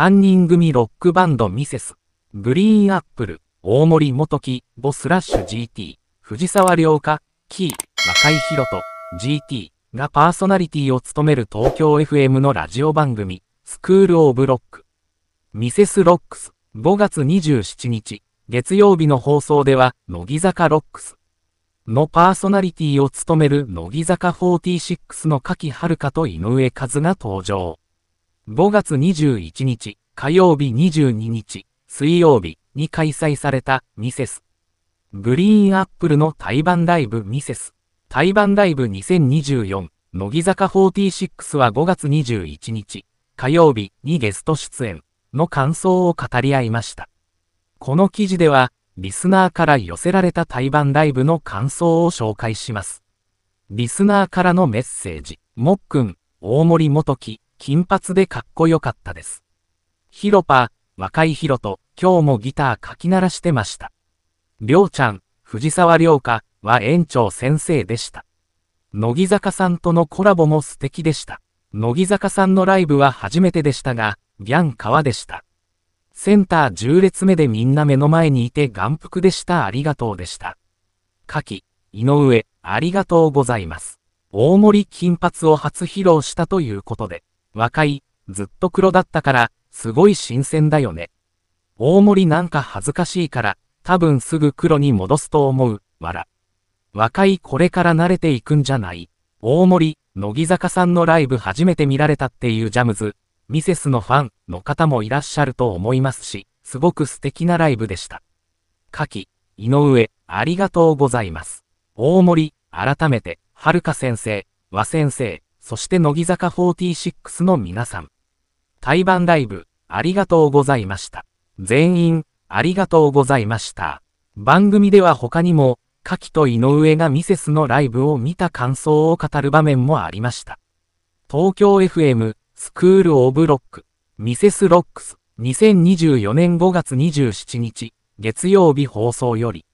3人組ロックバンドミセス、グリーンアップル、大森元木、ボスラッシュ GT、藤沢良花、キー、中井宏人、GT がパーソナリティを務める東京 FM のラジオ番組、スクールオブロック。ミセスロックス、5月27日、月曜日の放送では、乃木坂ロックスのパーソナリティを務める乃木坂46の柿遥と井上和が登場。5月21日、火曜日22日、水曜日に開催されたミセス。グリーンアップルの対バンライブミセス。対バンライブ2024、乃木坂46は5月21日、火曜日にゲスト出演の感想を語り合いました。この記事では、リスナーから寄せられた対バンライブの感想を紹介します。リスナーからのメッセージ、もっくん、大森元樹、金髪でかっこよかったです。ヒロパ、若いヒロと、今日もギターかき鳴らしてました。りょうちゃん、藤沢りょうかは園長先生でした。乃木坂さんとのコラボも素敵でした。乃木坂さんのライブは初めてでしたが、ギャン川でした。センター10列目でみんな目の前にいて眼福でしたありがとうでした。夏季、井上、ありがとうございます。大森金髪を初披露したということで。若い、ずっと黒だったから、すごい新鮮だよね。大盛りなんか恥ずかしいから、多分すぐ黒に戻すと思う、わら。若いこれから慣れていくんじゃない大森、乃木坂さんのライブ初めて見られたっていうジャムズ、ミセスのファンの方もいらっしゃると思いますし、すごく素敵なライブでした。夏季、井上、ありがとうございます。大森、改めて、はるか先生、和先生、そして乃木坂46の皆さん。対バンライブ、ありがとうございました。全員、ありがとうございました。番組では他にも、カキと井上がミセスのライブを見た感想を語る場面もありました。東京 FM、スクールオブロック、ミセスロックス、2024年5月27日、月曜日放送より、